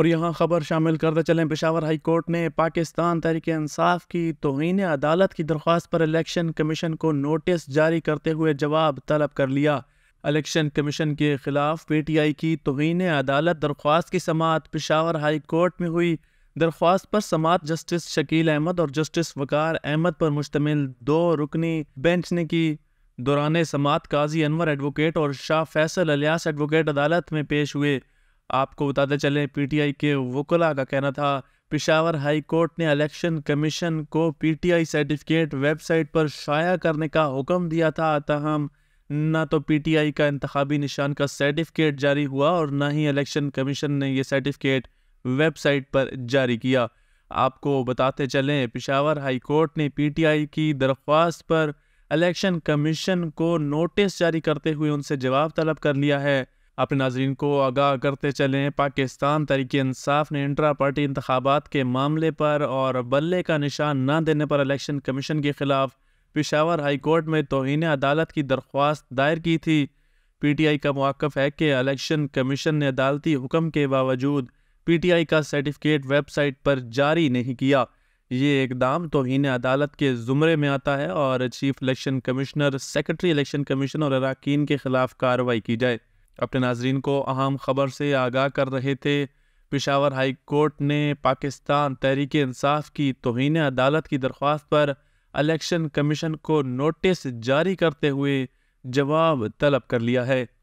और यहाँ खबर शामिल करते चलें पेशावर हाई कोर्ट ने पाकिस्तान तहरीक इंसाफ की तोहन अदालत की दरख्वास्त पर इलेक्शन कमीशन को नोटिस जारी करते हुए जवाब तलब कर लिया इलेक्शन कमीशन के खिलाफ पी टी आई की तोहन अदालत दरख्वास्त की समात पेशावर हाई कोर्ट में हुई दरख्वास्त पर समात जस्टिस शकील अहमद और जस्टिस वकार अहमद पर मुश्तमिल दो रुकनी बेंच ने की दौरान समात काजी अनवर एडवोकेट और शाह फैसल अलियास एडवोकेट अदालत में पेश हुए आपको बताते चलें पीटीआई के वकला का कहना था पिशावर हाई कोर्ट ने इलेक्शन कमीशन को पीटीआई सर्टिफिकेट वेबसाइट पर शाया करने का हुक्म दिया था तहम ना तो पीटीआई का इंतबी निशान का सर्टिफिकेट जारी हुआ और ना ही इलेक्शन कमीशन ने यह सर्टिफिकेट वेबसाइट पर जारी किया आपको बताते चलें पिशावर हाई कोर्ट ने पीटीआई की दरख्वास्त पर इलेक्शन कमीशन को नोटिस जारी करते हुए उनसे जवाब तलब कर लिया है अपने नाजरन को आगाह करते चलें पाकिस्तान तरीके इंसाफ ने इंट्रा पार्टी इंतबात के मामले पर और बल्ले का निशान न देने पर इलेक्शन कमीशन के ख़िलाफ़ पिशावर हाई कोर्ट में तोहन अदालत की दरख्वास्त दायर की थी पी टी आई का मौक़ है कि इलेक्शन कमीशन ने अदालती हुक्म के बावजूद पी टी आई का सर्टिफिकेट वेबसाइट पर जारी नहीं किया ये इकदाम तोहन अदालत के ज़ुमरे में आता है और chief election commissioner secretary election commission और अरकान के ख़िलाफ़ कार्रवाई की जाए अपने नाजरन को अहम खबर से आगाह कर रहे थे पिशावर हाई कोर्ट ने पाकिस्तान तहरीक इंसाफ की तोहन अदालत की दरख्वास्त पर इलेक्शन कमीशन को नोटिस जारी करते हुए जवाब तलब कर लिया है